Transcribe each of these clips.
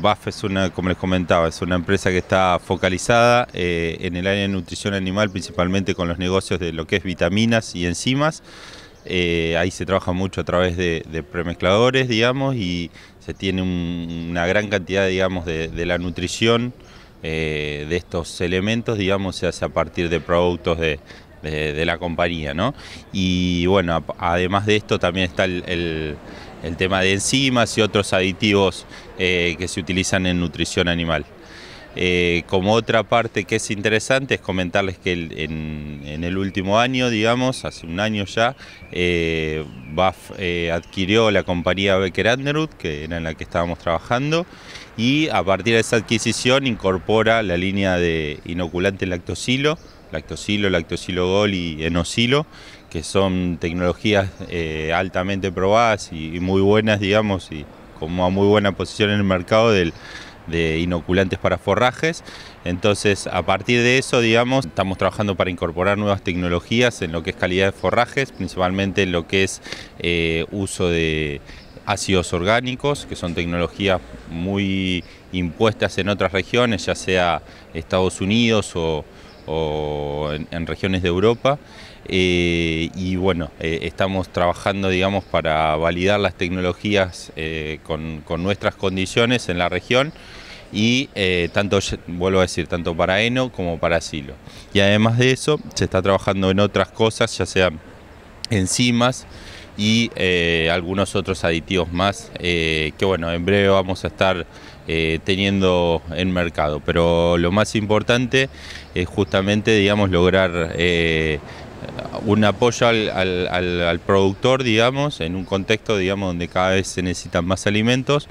BAF es una, como les comentaba, es una empresa que está focalizada eh, en el área de nutrición animal, principalmente con los negocios de lo que es vitaminas y enzimas. Eh, ahí se trabaja mucho a través de, premezcladores, digamos, y se tiene una gran cantidad, digamos, de, la nutrición eh, de estos elementos, digamos, se hace a partir de productos de, de, la compañía, ¿no? Y bueno, además de esto también está el, tema de enzimas y otros aditivos eh, que se utilizan en nutrición animal. Eh, como otra parte que es interesante es comentarles que en, el último año, digamos, hace un año ya, eh, BAF eh, adquirió la compañía Becker Underwood, que era en la que estábamos trabajando, y a partir de esa adquisición incorpora la línea de inoculante lactosilo, lactosilo, lactosilo gol y enosilo, que son tecnologías altamente probadas y, y muy buenas, digamos, y como a muy buena posición en el mercado del de inoculantes para forrajes. Entonces, a partir de eso, digamos, estamos trabajando para incorporar nuevas tecnologías en lo que es calidad de forrajes, principalmente en lo que es eh, uso de ácidos orgánicos, que son tecnologías muy impuestas en otras regiones, ya sea Estados Unidos o, en, regiones de Europa. Eh, y bueno, eh, estamos trabajando, digamos, para validar las tecnologías eh, con, nuestras condiciones en la región y tanto, vuelvo a decir, tanto para Eno como para Silo. Y además de eso, se está trabajando en otras cosas, ya sean enzimas, y eh, algunos otros aditivos más eh, que bueno, en breve vamos a estar eh, teniendo en mercado. Pero lo más importante es justamente, digamos, lograr un apoyo al, productor, digamos, en un contexto, donde cada vez se necesitan más alimentos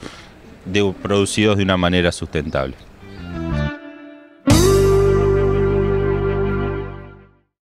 producidos de una manera sustentable.